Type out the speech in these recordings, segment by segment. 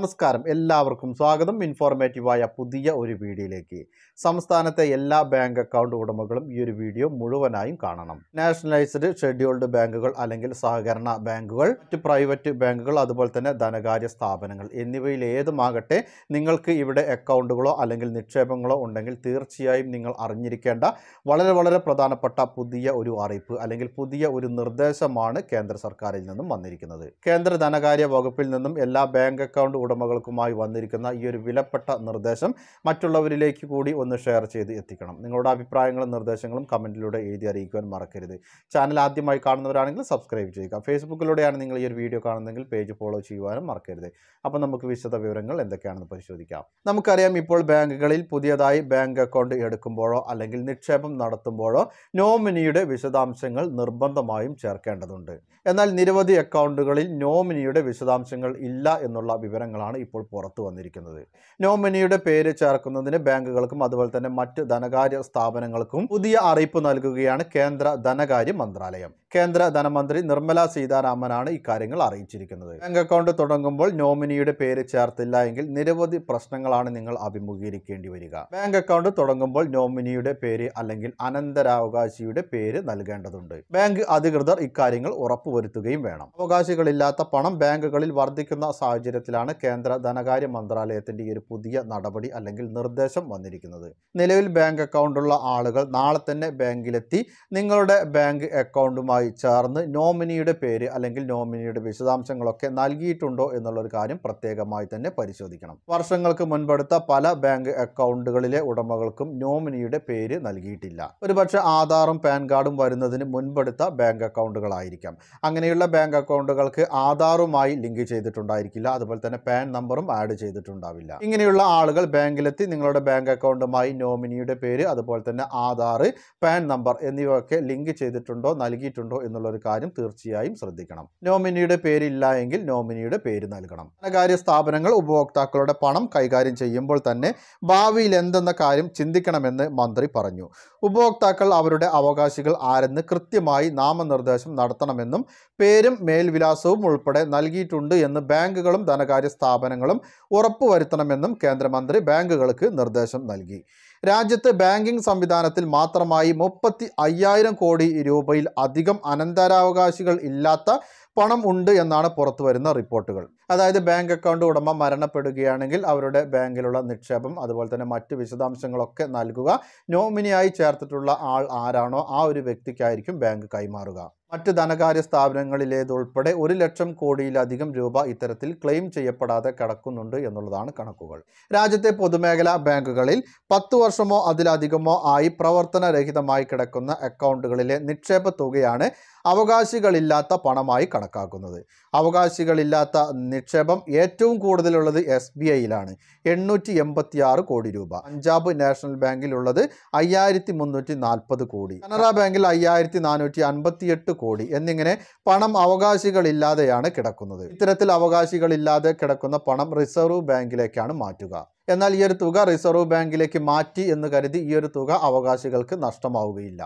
നമസ്കാരം എല്ലാവർക്കും സ്വാഗതം ഇൻഫോർമേറ്റീവായ പുതിയ ഒരു വീഡിയോയിലേക്ക് സംസ്ഥാനത്തെ എല്ലാ ബാങ്ക് അക്കൗണ്ട് ഉടമകളും ഈ ഒരു വീഡിയോ മുഴുവനായും കാണണം നാഷണലൈസ്ഡ് ഷെഡ്യൂൾഡ് ബാങ്കുകൾ അല്ലെങ്കിൽ സഹകരണ ബാങ്കുകൾ മറ്റ് പ്രൈവറ്റ് ബാങ്കുകൾ അതുപോലെ തന്നെ ധനകാര്യ സ്ഥാപനങ്ങൾ എന്നിവയിൽ ഏതുമാകട്ടെ നിങ്ങൾക്ക് ഇവിടെ അക്കൗണ്ടുകളോ അല്ലെങ്കിൽ നിക്ഷേപങ്ങളോ ഉണ്ടെങ്കിൽ തീർച്ചയായും നിങ്ങൾ അറിഞ്ഞിരിക്കേണ്ട വളരെ വളരെ പ്രധാനപ്പെട്ട പുതിയ ഒരു അറിയിപ്പ് അല്ലെങ്കിൽ പുതിയ ഒരു നിർദ്ദേശമാണ് കേന്ദ്ര സർക്കാരിൽ നിന്നും വന്നിരിക്കുന്നത് കേന്ദ്ര ധനകാര്യ വകുപ്പിൽ നിന്നും എല്ലാ ബാങ്ക് അക്കൗണ്ട് ഉടമകൾക്കുമായി വന്നിരിക്കുന്ന ഈ ഒരു വിലപ്പെട്ട നിർദ്ദേശം മറ്റുള്ളവരിലേക്ക് കൂടി ഒന്ന് ഷെയർ ചെയ്ത് എത്തിക്കണം നിങ്ങളുടെ അഭിപ്രായങ്ങളും നിർദ്ദേശങ്ങളും കമൻറ്റിലൂടെ എഴുതി അറിയിക്കുവാൻ മറക്കരുത് ചാനൽ ആദ്യമായി കാണുന്നവരാണെങ്കിൽ സബ്സ്ക്രൈബ് ചെയ്യുക ഫേസ്ബുക്കിലൂടെയാണ് നിങ്ങൾ ഈ ഒരു വീഡിയോ കാണുന്നതെങ്കിൽ പേജ് ഫോളോ ചെയ്യുവാനും മറക്കരുത് അപ്പോൾ നമുക്ക് വിശദ വിവരങ്ങൾ എന്തൊക്കെയാണെന്ന് പരിശോധിക്കാം നമുക്കറിയാം ഇപ്പോൾ ബാങ്കുകളിൽ പുതിയതായി ബാങ്ക് അക്കൗണ്ട് എടുക്കുമ്പോഴോ അല്ലെങ്കിൽ നിക്ഷേപം നടത്തുമ്പോഴോ നോമിനിയുടെ വിശദാംശങ്ങൾ നിർബന്ധമായും ചേർക്കേണ്ടതുണ്ട് എന്നാൽ നിരവധി അക്കൗണ്ടുകളിൽ നോമിനിയുടെ വിശദാംശങ്ങൾ ഇല്ല എന്നുള്ള വിവരങ്ങൾ വിവരങ്ങളാണ് ഇപ്പോൾ പുറത്തു വന്നിരിക്കുന്നത് നോമിനിയുടെ പേര് ചേർക്കുന്നതിന് ബാങ്കുകൾക്കും അതുപോലെ തന്നെ മറ്റ് ധനകാര്യ സ്ഥാപനങ്ങൾക്കും പുതിയ അറിയിപ്പ് നൽകുകയാണ് കേന്ദ്ര ധനകാര്യ മന്ത്രാലയം കേന്ദ്ര ധനമന്ത്രി നിർമ്മല സീതാരാമനാണ് ഇക്കാര്യങ്ങൾ അറിയിച്ചിരിക്കുന്നത് ബാങ്ക് അക്കൗണ്ട് തുടങ്ങുമ്പോൾ നോമിനിയുടെ പേര് ചേർത്തില്ല എങ്കിൽ നിരവധി പ്രശ്നങ്ങളാണ് നിങ്ങൾ അഭിമുഖീകരിക്കേണ്ടി വരിക ബാങ്ക് അക്കൗണ്ട് തുടങ്ങുമ്പോൾ നോമിനിയുടെ പേര് അല്ലെങ്കിൽ അനന്തരാവകാശിയുടെ പേര് നൽകേണ്ടതുണ്ട് ബാങ്ക് അധികൃതർ ഇക്കാര്യങ്ങൾ ഉറപ്പുവരുത്തുകയും വേണം അവകാശികളില്ലാത്ത പണം ബാങ്കുകളിൽ വർദ്ധിക്കുന്ന സാഹചര്യത്തിലാണ് കേന്ദ്ര ധനകാര്യ മന്ത്രാലയത്തിൻ്റെ ഈ ഒരു പുതിയ നടപടി അല്ലെങ്കിൽ നിർദ്ദേശം വന്നിരിക്കുന്നത് നിലവിൽ ബാങ്ക് അക്കൗണ്ടുള്ള ആളുകൾ നാളെ തന്നെ ബാങ്കിലെത്തി നിങ്ങളുടെ ബാങ്ക് അക്കൗണ്ടുമായി ചേർന്ന് നോമിനിയുടെ പേര് അല്ലെങ്കിൽ നോമിനിയുടെ വിശദാംശങ്ങളൊക്കെ നൽകിയിട്ടുണ്ടോ എന്നുള്ളൊരു കാര്യം പ്രത്യേകമായി തന്നെ പരിശോധിക്കണം വർഷങ്ങൾക്ക് മുൻപെടുത്ത പല ബാങ്ക് അക്കൗണ്ടുകളിലെ ഉടമകൾക്കും നോമിനിയുടെ പേര് നൽകിയിട്ടില്ല ഒരുപക്ഷെ ആധാറും പാൻ കാർഡും വരുന്നതിന് മുൻപെടുത്ത ബാങ്ക് അക്കൗണ്ടുകളായിരിക്കാം അങ്ങനെയുള്ള ബാങ്ക് അക്കൗണ്ടുകൾക്ക് ആധാറുമായി ലിങ്ക് ചെയ്തിട്ടുണ്ടായിരിക്കില്ല അതുപോലെ തന്നെ പാൻ നമ്പറും ആഡ് ചെയ്തിട്ടുണ്ടാവില്ല ഇങ്ങനെയുള്ള ആളുകൾ ബാങ്കിലെത്തി നിങ്ങളുടെ ബാങ്ക് അക്കൗണ്ടുമായി നോമിനിയുടെ പേര് അതുപോലെ തന്നെ ആധാർ പാൻ നമ്പർ എന്നിവയൊക്കെ ലിങ്ക് ചെയ്തിട്ടുണ്ടോ നൽകിയിട്ടുണ്ടോ എന്നുള്ള ഒരു കാര്യം തീർച്ചയായും ശ്രദ്ധിക്കണം നോമിനിയുടെ പേരില്ല എങ്കിൽ നോമിനിയുടെ പേര് നൽകണം ധനകാര്യ സ്ഥാപനങ്ങൾ ഉപഭോക്താക്കളുടെ പണം കൈകാര്യം ചെയ്യുമ്പോൾ തന്നെ ഭാവിയിൽ എന്തെന്ന കാര്യം ചിന്തിക്കണമെന്ന് മന്ത്രി പറഞ്ഞു ഉപഭോക്താക്കൾ അവരുടെ അവകാശികൾ ആരെന്ന് കൃത്യമായി നാമനിർദ്ദേശം നടത്തണമെന്നും പേരും മേൽവിലാസവും ഉൾപ്പെടെ നൽകിയിട്ടുണ്ട് എന്ന് ബാങ്കുകളും ധനകാര്യ സ്ഥാപനങ്ങളും ഉറപ്പുവരുത്തണമെന്നും കേന്ദ്രമന്ത്രി ബാങ്കുകൾക്ക് നിർദ്ദേശം നൽകി രാജ്യത്ത് ബാങ്കിംഗ് സംവിധാനത്തിൽ മാത്രമായി മുപ്പത്തി അയ്യായിരം കോടി രൂപയിൽ അധികം അനന്തരാവകാശികൾ ഇല്ലാത്ത പണം ഉണ്ട് എന്നാണ് പുറത്തു വരുന്ന റിപ്പോർട്ടുകൾ അതായത് ബാങ്ക് അക്കൗണ്ട് ഉടമ മരണപ്പെടുകയാണെങ്കിൽ അവരുടെ ബാങ്കിലുള്ള നിക്ഷേപം അതുപോലെ തന്നെ മറ്റ് വിശദാംശങ്ങളൊക്കെ നൽകുക നോമിനിയായി ചേർത്തിട്ടുള്ള ആൾ ആരാണോ ആ ഒരു വ്യക്തിക്കായിരിക്കും ബാങ്ക് കൈമാറുക മറ്റ് ധനകാര്യ സ്ഥാപനങ്ങളിലേതുൾപ്പെടെ ഒരു ലക്ഷം കോടിയിലധികം രൂപ ഇത്തരത്തിൽ ക്ലെയിം ചെയ്യപ്പെടാതെ കിടക്കുന്നുണ്ട് എന്നുള്ളതാണ് കണക്കുകൾ രാജ്യത്തെ പൊതുമേഖലാ ബാങ്കുകളിൽ പത്ത് വർഷമോ അതിലധികമോ ആയി പ്രവർത്തനരഹിതമായി കിടക്കുന്ന അക്കൗണ്ടുകളിലെ നിക്ഷേപ തുകയാണ് അവകാശികളില്ലാത്ത പണമായി കണക്കാക്കുന്നത് അവകാശികളില്ലാത്ത നിക്ഷേപം ഏറ്റവും കൂടുതലുള്ളത് എസ് ബി ഐയിലാണ് എണ്ണൂറ്റി എൺപത്തി ആറ് കോടി രൂപ പഞ്ചാബ് നാഷണൽ ബാങ്കിലുള്ളത് അയ്യായിരത്തി മുന്നൂറ്റി നാൽപ്പത് കോടി കനറ ബാങ്കിൽ അയ്യായിരത്തി നാനൂറ്റി അൻപത്തി എട്ട് കോടി എന്നിങ്ങനെ പണം അവകാശികളില്ലാതെയാണ് കിടക്കുന്നത് ഇത്തരത്തിൽ അവകാശികളില്ലാതെ കിടക്കുന്ന പണം റിസർവ് ബാങ്കിലേക്കാണ് മാറ്റുക എന്നാൽ ഈ ഒരു തുക റിസർവ് ബാങ്കിലേക്ക് മാറ്റി എന്ന് കരുതി ഈ ഒരു തുക അവകാശികൾക്ക് നഷ്ടമാവുകയില്ല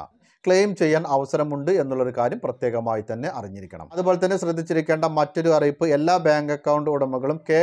ക്ലെയിം ചെയ്യാൻ അവസരമുണ്ട് എന്നുള്ളൊരു കാര്യം പ്രത്യേകമായി തന്നെ അറിഞ്ഞിരിക്കണം അതുപോലെ തന്നെ ശ്രദ്ധിച്ചിരിക്കേണ്ട മറ്റൊരു അറിയിപ്പ് എല്ലാ ബാങ്ക് അക്കൗണ്ട് ഉടമകളും കെ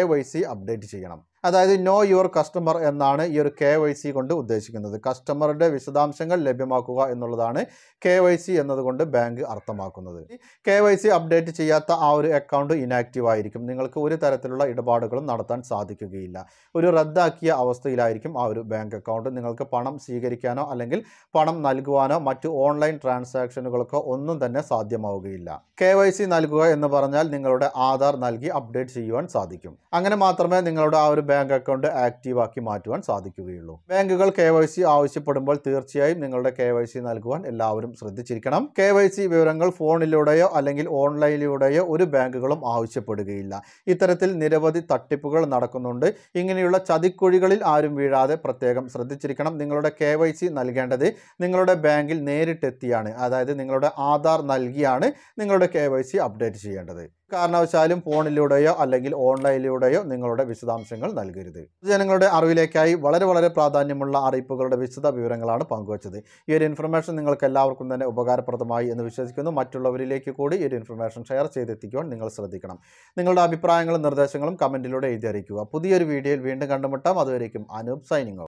അപ്ഡേറ്റ് ചെയ്യണം അതായത് നോ യുവർ കസ്റ്റമർ എന്നാണ് ഈ ഒരു കെ വൈ സി കൊണ്ട് ഉദ്ദേശിക്കുന്നത് കസ്റ്റമറുടെ വിശദാംശങ്ങൾ ലഭ്യമാക്കുക എന്നുള്ളതാണ് കെ വൈ സി എന്നതുകൊണ്ട് ബാങ്ക് അർത്ഥമാക്കുന്നത് കെ വൈ സി അപ്ഡേറ്റ് ചെയ്യാത്ത ആ ഒരു അക്കൗണ്ട് ഇനാക്റ്റീവ് ആയിരിക്കും നിങ്ങൾക്ക് ഒരു തരത്തിലുള്ള ഇടപാടുകളും നടത്താൻ സാധിക്കുകയില്ല ഒരു റദ്ദാക്കിയ അവസ്ഥയിലായിരിക്കും ആ ഒരു ബാങ്ക് അക്കൗണ്ട് നിങ്ങൾക്ക് പണം സ്വീകരിക്കാനോ അല്ലെങ്കിൽ പണം നൽകുവാനോ മറ്റ് ഓൺലൈൻ ട്രാൻസാക്ഷനുകൾക്കോ ഒന്നും തന്നെ സാധ്യമാവുകയില്ല കെ വൈ സി നൽകുക എന്ന് പറഞ്ഞാൽ നിങ്ങളുടെ ആധാർ നൽകി അപ്ഡേറ്റ് ചെയ്യുവാൻ സാധിക്കും അങ്ങനെ മാത്രമേ നിങ്ങളുടെ ആ ഒരു ബാങ്ക് അക്കൗണ്ട് ആക്റ്റീവാക്കി മാറ്റുവാൻ സാധിക്കുകയുള്ളൂ ബാങ്കുകൾ കെ വൈ സി ആവശ്യപ്പെടുമ്പോൾ തീർച്ചയായും നിങ്ങളുടെ കെ വൈ സി നൽകുവാൻ എല്ലാവരും ശ്രദ്ധിച്ചിരിക്കണം കെ വൈ സി വിവരങ്ങൾ ഫോണിലൂടെയോ അല്ലെങ്കിൽ ഓൺലൈനിലൂടെയോ ഒരു ബാങ്കുകളും ആവശ്യപ്പെടുകയില്ല ഇത്തരത്തിൽ നിരവധി തട്ടിപ്പുകൾ നടക്കുന്നുണ്ട് ഇങ്ങനെയുള്ള ചതിക്കുഴികളിൽ ആരും വീഴാതെ പ്രത്യേകം ശ്രദ്ധിച്ചിരിക്കണം നിങ്ങളുടെ കെ വൈ സി നൽകേണ്ടത് നിങ്ങളുടെ ബാങ്കിൽ നേരിട്ടെത്തിയാണ് അതായത് നിങ്ങളുടെ ആധാർ നൽകിയാണ് നിങ്ങളുടെ കെ വൈ സി അപ്ഡേറ്റ് ചെയ്യേണ്ടത് കാരണവശാലും ഫോണിലൂടെയോ അല്ലെങ്കിൽ ഓൺലൈനിലൂടെയോ നിങ്ങളുടെ വിശദാംശങ്ങൾ നൽകരുത് ജനങ്ങളുടെ അറിവിലേക്കായി വളരെ വളരെ പ്രാധാന്യമുള്ള അറിയിപ്പുകളുടെ വിശദ വിവരങ്ങളാണ് പങ്കുവച്ചത് ഈ ഒരു ഇൻഫർമേഷൻ നിങ്ങൾക്ക് എല്ലാവർക്കും തന്നെ ഉപകാരപ്രദമായി എന്ന് വിശ്വസിക്കുന്നു മറ്റുള്ളവരിലേക്ക് കൂടി ഈ ഒരു ഇൻഫർമേഷൻ ഷെയർ ചെയ്തെത്തിക്കുവാൻ നിങ്ങൾ ശ്രദ്ധിക്കണം നിങ്ങളുടെ അഭിപ്രായങ്ങളും നിർദ്ദേശങ്ങളും കമൻറ്റിലൂടെ എഴുതി അറിയിക്കുക പുതിയൊരു വീഡിയോയിൽ വീണ്ടും കണ്ടുമുട്ടാം അതുവരേക്കും അനൂപ് സൈനിങ്